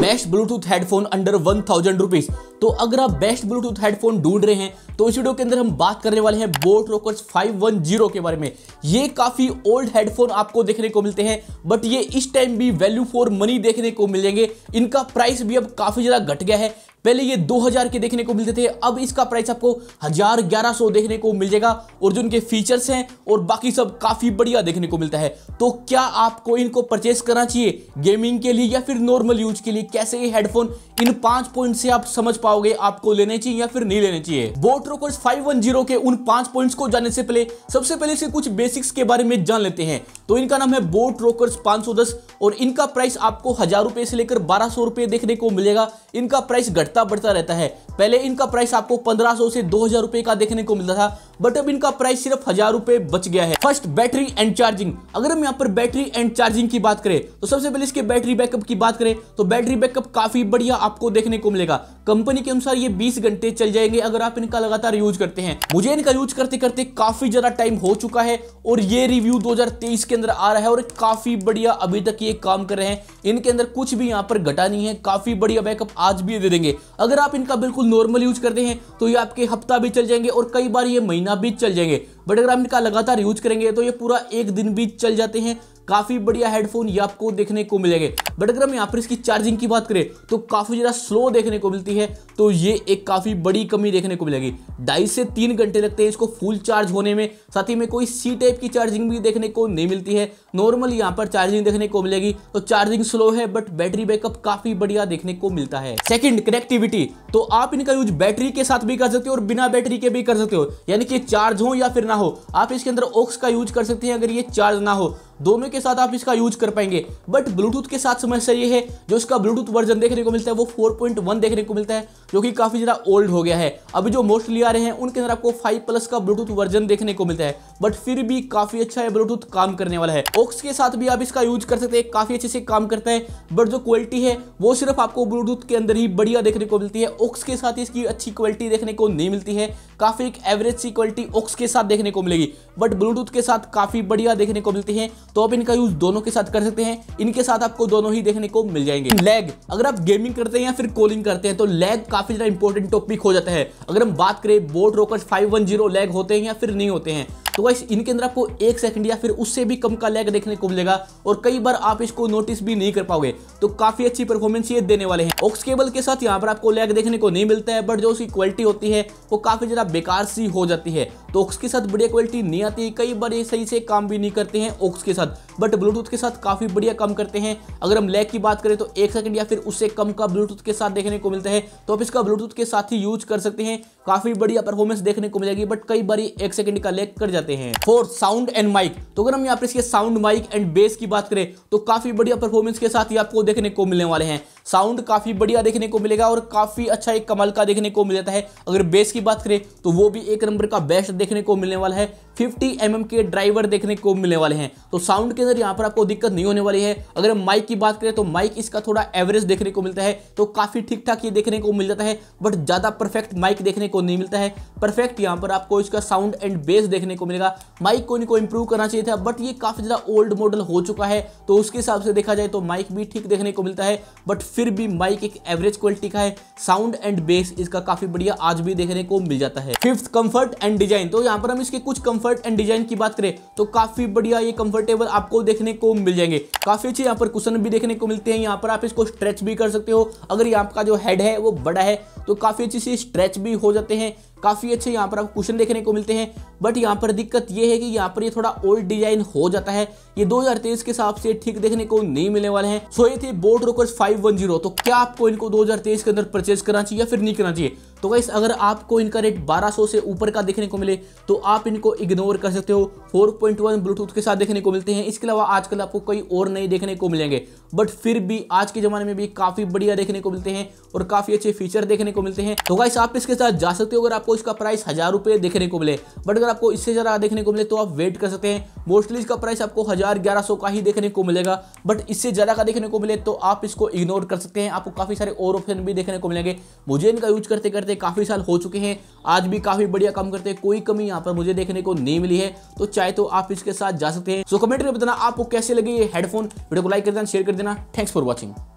best Bluetooth headphone under one thousand rupees तो अगर आप बेस्ट ब्लूटूथ हेडफोन ढूंढ रहे हैं तो इस वीडियो के अंदर हम बात करने वाले हैं बोट रोकर्स 510 के बारे में ये काफी ओल्ड हेडफोन आपको देखने को मिलते हैं बट ये इस टाइम भी वैल्यू फॉर मनी देखने को मिलेंगे इनका प्राइस भी अब काफी ज्यादा घट गया है पहले ये 2000 के देखने को मिलते थे अब इसका प्राइस आपको हजार ग्यारह सौ देखने को मिल जाएगा और जो इनके फीचर्स हैं और बाकी सब काफ़ी बढ़िया देखने को मिलता है तो क्या आपको इनको परचेस करना चाहिए गेमिंग के लिए या फिर नॉर्मल यूज के लिए कैसे ये हेडफोन इन पांच पॉइंट से आप समझ पाओगे आपको लेने चाहिए या फिर नहीं लेने चाहिए बोट रोकर्स फाइव के उन पांच पॉइंट्स को जानने से पहले सबसे पहले इसके कुछ बेसिक्स के बारे में जान लेते हैं तो इनका नाम है बोट रोकर्स 510 और इनका प्राइस आपको हजार रुपए से लेकर बारह सौ रुपए देखने को मिलेगा इनका प्राइस घटता लगातार बढ़ता रहता है पहले इनका प्राइस आपको 1500 से दो हज़ार का देखने को मिलता था बट अब इनका प्राइस सिर्फ हजार रुपए बच गया है फर्स्ट बैटरी एंड चार्जिंग अगर हम यहाँ पर बैटरी एंड चार्जिंग की बात करें तो सबसे पहले इसके बैटरी बैकअप की बात करें तो बैटरी बैकअप काफी बढ़िया आपको देखने को मिलेगा कंपनी के अनुसार ये 20 घंटे चल जाएंगे अगर आप इनका लगातार यूज करते हैं मुझे इनका यूज करते करते काफी ज्यादा टाइम हो चुका है और ये रिव्यू 2023 के अंदर आ रहा है और काफी बढ़िया अभी तक ये काम कर रहे हैं इनके अंदर कुछ भी यहाँ पर घटा नहीं है काफी बढ़िया बैकअप आज भी दे देंगे अगर आप इनका बिल्कुल नॉर्मल यूज करते हैं तो ये आपके हफ्ता भी चल जाएंगे और कई बार ये महीने महीना भी चल जाएंगे बट अगर आप इनका लगातार यूज करेंगे तो ये पूरा एक दिन भी चल जाते हैं काफ़ी बढ़िया हेडफोन ये आपको देखने को मिलेंगे बट अगर हम यहाँ पर इसकी चार्जिंग की बात करें तो काफ़ी ज़्यादा स्लो देखने को मिलती है तो ये एक काफ़ी बड़ी कमी देखने को मिलेगी ढाई से तीन घंटे लगते हैं इसको फुल चार्ज होने में साथ ही में कोई सी टाइप की चार्जिंग भी देखने को नहीं मिलती है नॉर्मल यहाँ पर चार्जिंग देखने को मिलेगी तो चार्जिंग स्लो है बट बैटरी बैकअप काफ़ी बढ़िया देखने को मिलता है सेकेंड कनेक्टिविटी तो आप इनका यूज बैटरी के साथ भी कर सकते हो और बिना बैटरी के भी कर सकते हो यानी कि चार्ज हो या फिर ना हो आप इसके अंदर ऑक्स का यूज कर सकते हैं अगर ये चार्ज ना हो दोनों के साथ आप इसका यूज कर पाएंगे बट ब्लूटूथ के साथ समस्या ये है जो इसका ब्लूटूथ वर्जन देखने को मिलता है वो 4.1 देखने को मिलता है जो कि काफ़ी ज़्यादा ओल्ड हो गया है अभी जो मोस्टली आ रहे हैं उनके अंदर आपको 5 प्लस का ब्लूटूथ वर्जन देखने को मिलता है बट फिर भी काफ़ी अच्छा है ब्लूटूथ काम करने वाला है ऑक्स के साथ भी आप इसका यूज कर सकते हैं काफ़ी अच्छे से काम करता है बट जो क्वालिटी है वो सिर्फ आपको ब्लूटूथ के अंदर ही बढ़िया देखने को मिलती है ओक्स के साथ इसकी अच्छी क्वालिटी देखने को नहीं मिलती है काफ़ी एक एवरेज सी क्वालिटी ओक्स के साथ देखने को मिलेगी बट ब्लूटूथ के साथ काफ़ी बढ़िया देखने को मिलती है तो आप इनका यूज़ दोनों के साथ कर सकते हैं इनके साथ आपको दोनों ही देखने को मिल जाएंगे लैग अगर आप गेमिंग करते हैं या फिर कॉलिंग करते हैं तो लैग काफ़ी ज़्यादा इंपॉर्टेंट टॉपिक हो जाता है अगर हम बात करें बोर्ड रोकर फाइव लैग होते हैं या फिर नहीं होते हैं तो वैसे इनके अंदर आपको एक सेकंड या फिर उससे भी कम का लैग देखने को मिलेगा और कई बार आप इसको नोटिस भी नहीं कर पाओगे तो काफी अच्छी परफॉर्मेंस ये देने वाले हैं ऑक्स केबल के साथ यहाँ पर आपको लैग देखने देखने को नहीं मिलता है बट जो उसकी क्वालिटी होती है वो काफ़ी ज़्यादा बेकार सी हो जाती है तो ओक्स के साथ बढ़िया क्वालिटी नहीं आती कई बार ये सही से काम भी नहीं करते हैं ओक्स के साथ बट ब्लूटूथ के साथ काफ़ी बढ़िया कम करते हैं अगर हम लैग की बात करें तो एक सेकंड या फिर उससे कम का ब्लूटूथ के साथ देखने को मिलता है तो आप इसका ब्लूटूथ के साथ ही यूज कर सकते हैं काफ़ी बढ़िया परफॉर्मेंस देखने को मिलेगी बट कई बार एक सेकंड का लैग कर जाते हैं फोर साउंड एंड माइक तो अगर हम यहाँ पर इसके साउंड माइक एंड बेस की बात करें तो काफ़ी बढ़िया परफॉर्मेंस के साथ ही आपको देखने को मिलने वाले हैं साउंड काफ़ी बढ़िया देखने को मिलेगा और काफ़ी अच्छा एक कमल का देखने को मिल जाता है अगर बेस की बात करें तो वो भी एक नंबर का बेस्ट देखने को मिलने वाला है 50 एम mm के ड्राइवर देखने को मिलने वाले हैं तो साउंड के अंदर यहाँ पर आपको दिक्कत नहीं होने वाली है अगर हम माइक की बात करें तो माइक इसका थोड़ा एवरेज देखने को मिलता है तो काफ़ी ठीक ठाक ये देखने को मिल जाता है बट ज़्यादा परफेक्ट माइक देखने को नहीं मिलता है परफेक्ट यहाँ पर आपको इसका साउंड एंड बेस देखने को मिलेगा माइक को इनको इंप्रूव करना चाहिए था बट ये काफ़ी ज़्यादा ओल्ड मॉडल हो चुका है तो उसके हिसाब से देखा जाए तो माइक भी ठीक देखने को मिलता है बट फिर भी माइक एक एवरेज क्वालिटी का है साउंड एंड बेस इसका काफ़ी बढ़िया आज भी देखने को मिल जाता है फिफ्थ कंफर्ट एंड डिजाइन तो यहाँ पर हम इसके कुछ कंफर्ट कंफर्ट एंड डिजाइन की बात करें तो काफ़ी बढ़िया ये कंफर्टेबल आपको देखने को मिल जाएंगे काफ़ी अच्छे यहाँ पर कुशन भी देखने को मिलते हैं यहाँ पर आप इसको स्ट्रेच भी कर सकते हो अगर यहाँ आपका जो हेड है वो बड़ा है तो काफ़ी अच्छी सी स्ट्रेच भी हो जाते हैं काफ़ी अच्छे यहाँ पर आपको क्वेश्चन देखने को मिलते हैं बट यहाँ पर दिक्कत ये है कि यहाँ पर ये थोड़ा ओल्ड डिजाइन हो जाता है ये 2023 के हिसाब से ठीक देखने को नहीं मिलने वाले हैं सो ये थे बोर्ड रोकर्स 510 तो क्या आपको इनको 2023 के अंदर परचेज करना चाहिए या फिर नहीं करना चाहिए तो गाइस अगर आपको इनका रेट 1200 से ऊपर का देखने को मिले तो आप इनको इग्नोर कर सकते हो 4.1 ब्लूटूथ के साथ देखने को मिलते हैं इसके अलावा आजकल आपको कई और नए देखने को मिलेंगे बट फिर भी आज के ज़माने में भी काफ़ी बढ़िया देखने को मिलते हैं और काफ़ी अच्छे फीचर देखने को मिलते हैं तो गाइस आप इसके साथ जा सकते हो अगर आप आपको इसका प्राइस हज़ार रुपये देखने को मिले बट अगर आपको इससे ज़्यादा देखने को मिले तो आप वेट कर सकते हैं मोस्टली इसका प्राइस आपको हज़ार ग्यारह सौ का ही देखने को मिलेगा बट इससे ज़्यादा का देखने को मिले तो आप इसको इग्नोर कर सकते हैं आपको काफ़ी सारे और ऑप्शन भी देखने को मिलेंगे मुझे इनका यूज करते करते काफ़ी साल हो चुके हैं आज भी काफ़ी बढ़िया काम करते हैं कोई कमी यहाँ पर मुझे देखने को नहीं मिली है तो चाहे तो आप इसके साथ जा सकते हैं सो कमेंट में बताना आपको कैसे लगे ये हेडफोन वीडियो को लाइक कर देना शेयर कर देना थैंक्स फॉर वॉचिंग